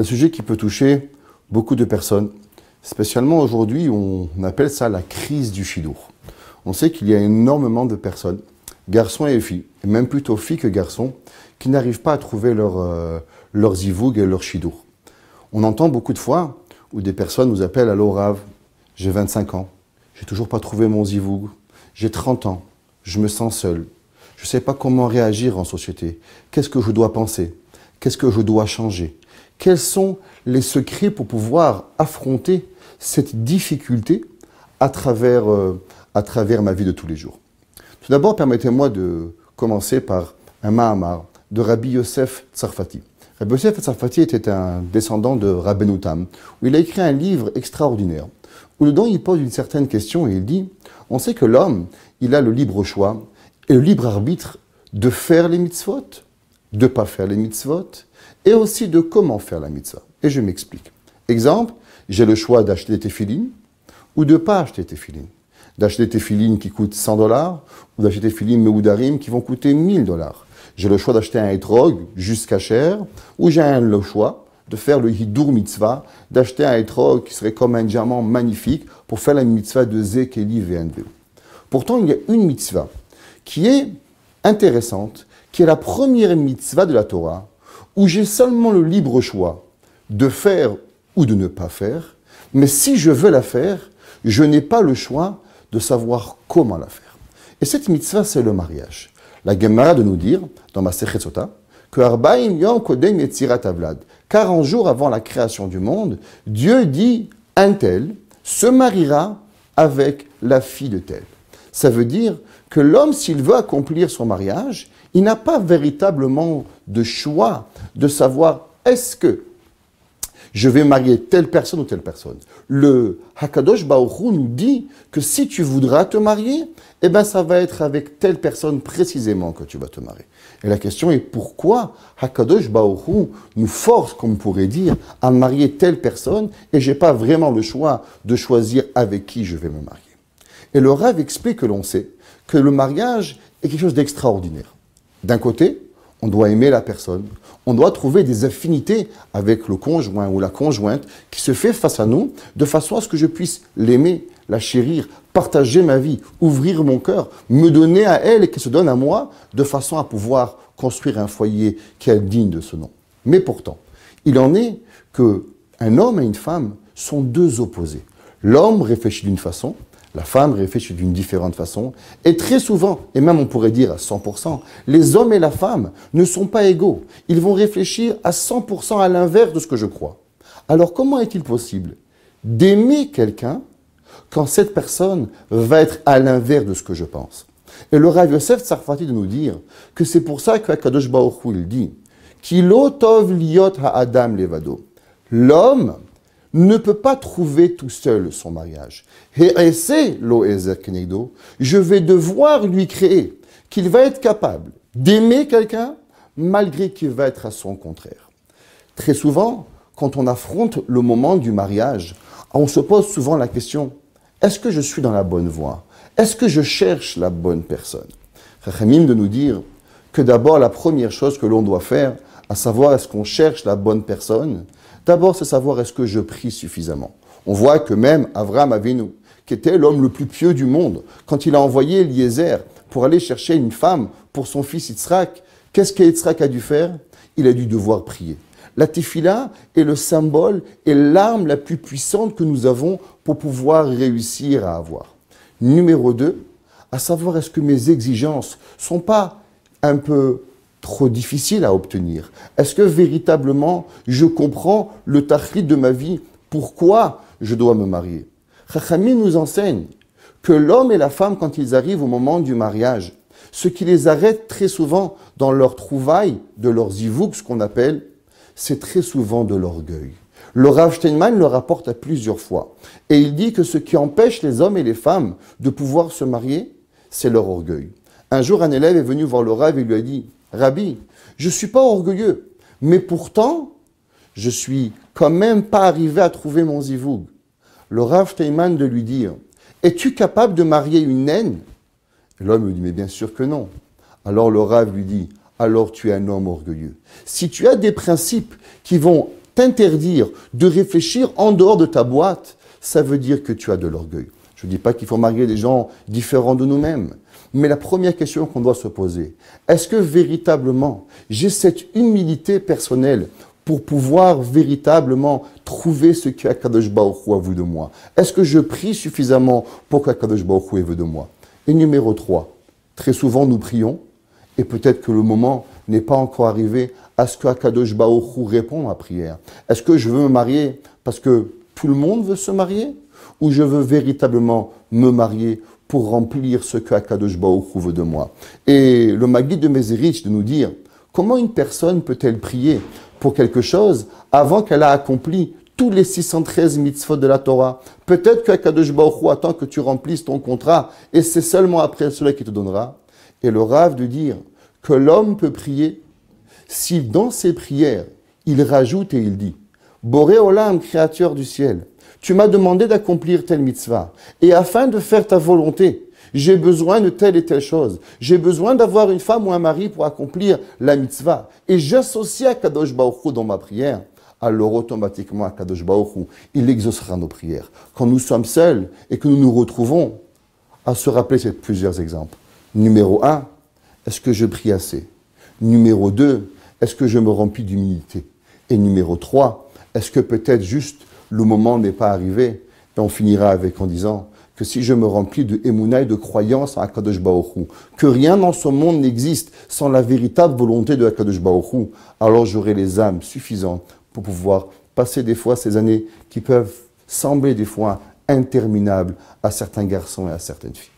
Un sujet qui peut toucher beaucoup de personnes. Spécialement aujourd'hui, on appelle ça la crise du chidour. On sait qu'il y a énormément de personnes, garçons et filles, et même plutôt filles que garçons, qui n'arrivent pas à trouver leur, euh, zivoug et leur chidour. On entend beaucoup de fois où des personnes nous appellent à l'orave. J'ai 25 ans, j'ai toujours pas trouvé mon zivoug. J'ai 30 ans, je me sens seul. Je ne sais pas comment réagir en société. Qu'est-ce que je dois penser Qu'est-ce que je dois changer quels sont les secrets pour pouvoir affronter cette difficulté à travers, euh, à travers ma vie de tous les jours. Tout d'abord, permettez-moi de commencer par un Mahamar de Rabbi Yosef Tsarfati. Rabbi Yosef Tsarfati était un descendant de Rabbeinu Tam, où il a écrit un livre extraordinaire, où dedans il pose une certaine question et il dit « On sait que l'homme, il a le libre choix et le libre arbitre de faire les mitzvot de ne pas faire les mitzvot et aussi de comment faire la mitzvah. Et je m'explique. Exemple, j'ai le choix d'acheter des téfilines ou de ne pas acheter des téfilines. D'acheter des téfilines qui coûtent 100 dollars ou d'acheter des téfilines meudarim qui vont coûter 1000 dollars. J'ai le choix d'acheter un etrog jusqu'à cher ou j'ai le choix de faire le hidur mitzvah, d'acheter un etrog qui serait comme un diamant magnifique pour faire la mitzvah de Zekeli VNV. Pourtant, il y a une mitzvah qui est intéressante qui est la première mitzvah de la Torah, où j'ai seulement le libre choix de faire ou de ne pas faire, mais si je veux la faire, je n'ai pas le choix de savoir comment la faire. Et cette mitzvah, c'est le mariage. La Gemara de nous dire, dans ma Sota, que Arbaim Yom Kodem Yetzirat Avlad, 40 jours avant la création du monde, Dieu dit, un tel se mariera avec la fille de tel. Ça veut dire que l'homme, s'il veut accomplir son mariage, il n'a pas véritablement de choix de savoir est-ce que je vais marier telle personne ou telle personne. Le Hakadosh Baruch nous dit que si tu voudras te marier, eh ben ça va être avec telle personne précisément que tu vas te marier. Et la question est pourquoi Hakadosh Baruch nous force, comme on pourrait dire, à marier telle personne et j'ai pas vraiment le choix de choisir avec qui je vais me marier. Et le rêve explique que l'on sait que le mariage est quelque chose d'extraordinaire. D'un côté, on doit aimer la personne. On doit trouver des affinités avec le conjoint ou la conjointe qui se fait face à nous de façon à ce que je puisse l'aimer, la chérir, partager ma vie, ouvrir mon cœur, me donner à elle et qu'elle se donne à moi de façon à pouvoir construire un foyer qui est digne de ce nom. Mais pourtant, il en est que un homme et une femme sont deux opposés. L'homme réfléchit d'une façon, la femme réfléchit d'une différente façon. Et très souvent, et même on pourrait dire à 100%, les hommes et la femme ne sont pas égaux. Ils vont réfléchir à 100% à l'inverse de ce que je crois. Alors comment est-il possible d'aimer quelqu'un quand cette personne va être à l'inverse de ce que je pense Et le Rav Yosef Tsarfati de nous dire que c'est pour ça qu'Akadosh Baruch Hu, il dit « liot ha'adam levado » L'homme ne peut pas trouver tout seul son mariage. Je vais devoir lui créer qu'il va être capable d'aimer quelqu'un malgré qu'il va être à son contraire. Très souvent, quand on affronte le moment du mariage, on se pose souvent la question, est-ce que je suis dans la bonne voie Est-ce que je cherche la bonne personne Rachamim de nous dire que d'abord la première chose que l'on doit faire, à savoir est-ce qu'on cherche la bonne personne, D'abord, c'est savoir est-ce que je prie suffisamment. On voit que même Avram Avinu, qui était l'homme le plus pieux du monde, quand il a envoyé Eliezer pour aller chercher une femme pour son fils Yitzhak, qu'est-ce qu'Yitzhak a dû faire Il a dû devoir prier. La tefila est le symbole et l'arme la plus puissante que nous avons pour pouvoir réussir à avoir. Numéro 2, à savoir est-ce que mes exigences sont pas un peu trop difficile à obtenir Est-ce que véritablement je comprends le tahrid de ma vie Pourquoi je dois me marier Chachamim nous enseigne que l'homme et la femme, quand ils arrivent au moment du mariage, ce qui les arrête très souvent dans leur trouvaille de leurs zivouk, ce qu'on appelle, c'est très souvent de l'orgueil. Le Rav Steinman le rapporte à plusieurs fois. Et il dit que ce qui empêche les hommes et les femmes de pouvoir se marier, c'est leur orgueil. Un jour, un élève est venu voir le Rav et lui a dit Rabbi, je ne suis pas orgueilleux, mais pourtant, je suis quand même pas arrivé à trouver mon zivou. » Le Rav Teiman de lui dire, es-tu capable de marier une naine L'homme lui dit, mais bien sûr que non. Alors le Rav lui dit, alors tu es un homme orgueilleux. Si tu as des principes qui vont t'interdire de réfléchir en dehors de ta boîte, ça veut dire que tu as de l'orgueil. Je ne dis pas qu'il faut marier des gens différents de nous-mêmes, mais la première question qu'on doit se poser, est-ce que véritablement j'ai cette humilité personnelle pour pouvoir véritablement trouver ce qu'Akadosh Baruch Hu a vu de moi Est-ce que je prie suffisamment pour qu'Akadosh Baruch Hu de moi Et numéro 3, très souvent nous prions et peut-être que le moment n'est pas encore arrivé à ce qu'Akadosh Baruch répond à prière. Est-ce que je veux me marier parce que tout le monde veut se marier ou je veux véritablement me marier pour remplir ce que Akadosh veut de moi. Et le Maguide de Mesirich de nous dire comment une personne peut-elle prier pour quelque chose avant qu'elle a accompli tous les 613 mitzvot de la Torah. Peut-être que Baruch attend que tu remplisses ton contrat et c'est seulement après cela qu'il te donnera. Et le rave de dire que l'homme peut prier si dans ses prières il rajoute et il dit Boré Olam, créateur du ciel, tu m'as demandé d'accomplir telle mitzvah. Et afin de faire ta volonté, j'ai besoin de telle et telle chose. J'ai besoin d'avoir une femme ou un mari pour accomplir la mitzvah. Et j'associe à Kadosh Baruch dans ma prière. Alors automatiquement, à Kadosh Baruch il exaucera nos prières. Quand nous sommes seuls et que nous nous retrouvons, à se rappeler ces plusieurs exemples. Numéro un, est-ce que je prie assez Numéro 2, est-ce que je me remplis d'humilité Et numéro 3, est-ce que peut-être juste le moment n'est pas arrivé. Et on finira avec en disant que si je me remplis de émouna et de croyance à Akadosh Baoru, que rien dans ce monde n'existe sans la véritable volonté de Akadosh Baoru, alors j'aurai les âmes suffisantes pour pouvoir passer des fois ces années qui peuvent sembler des fois interminables à certains garçons et à certaines filles.